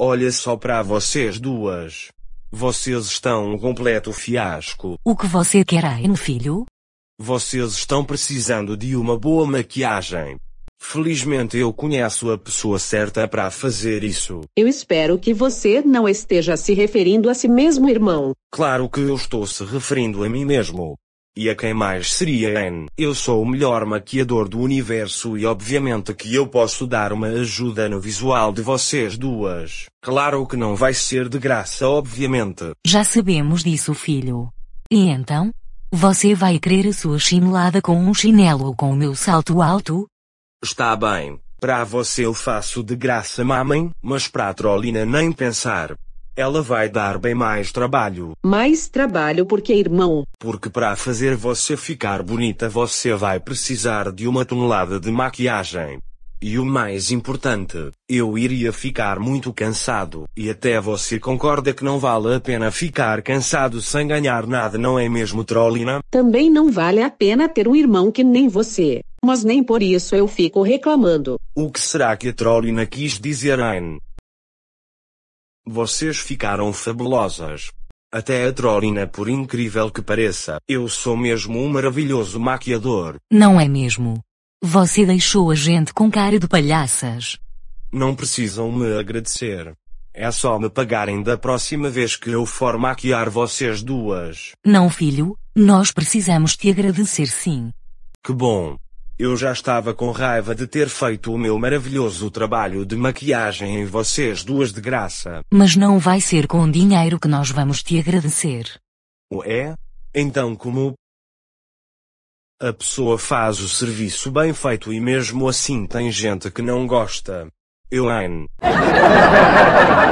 Olha só para vocês duas. Vocês estão um completo fiasco. O que você quer, Anne, filho? Vocês estão precisando de uma boa maquiagem. Felizmente eu conheço a pessoa certa para fazer isso. Eu espero que você não esteja se referindo a si mesmo, irmão. Claro que eu estou se referindo a mim mesmo. E a quem mais seria N? Eu sou o melhor maquiador do universo e obviamente que eu posso dar uma ajuda no visual de vocês duas. Claro que não vai ser de graça, obviamente. Já sabemos disso, filho. E então? Você vai querer a sua chinelada com um chinelo ou com o meu salto alto? Está bem. Para você eu faço de graça, mamãe, mas para a Trolina nem pensar. Ela vai dar bem mais trabalho. Mais trabalho porque, irmão? Porque para fazer você ficar bonita você vai precisar de uma tonelada de maquiagem. E o mais importante, eu iria ficar muito cansado, e até você concorda que não vale a pena ficar cansado sem ganhar nada, não é mesmo, Trolina? Também não vale a pena ter um irmão que nem você, mas nem por isso eu fico reclamando. O que será que a Trolina quis dizer, Ayn? Vocês ficaram fabulosas. Até a Trorina, por incrível que pareça, eu sou mesmo um maravilhoso maquiador. Não é mesmo? Você deixou a gente com cara de palhaças. Não precisam me agradecer. É só me pagarem da próxima vez que eu for maquiar vocês duas. Não, filho, nós precisamos te agradecer sim. Que bom. Eu já estava com raiva de ter feito o meu maravilhoso trabalho de maquiagem em vocês duas de graça. Mas não vai ser com dinheiro que nós vamos te agradecer. O é? Então como? A pessoa faz o serviço bem feito e mesmo assim tem gente que não gosta. Elaine.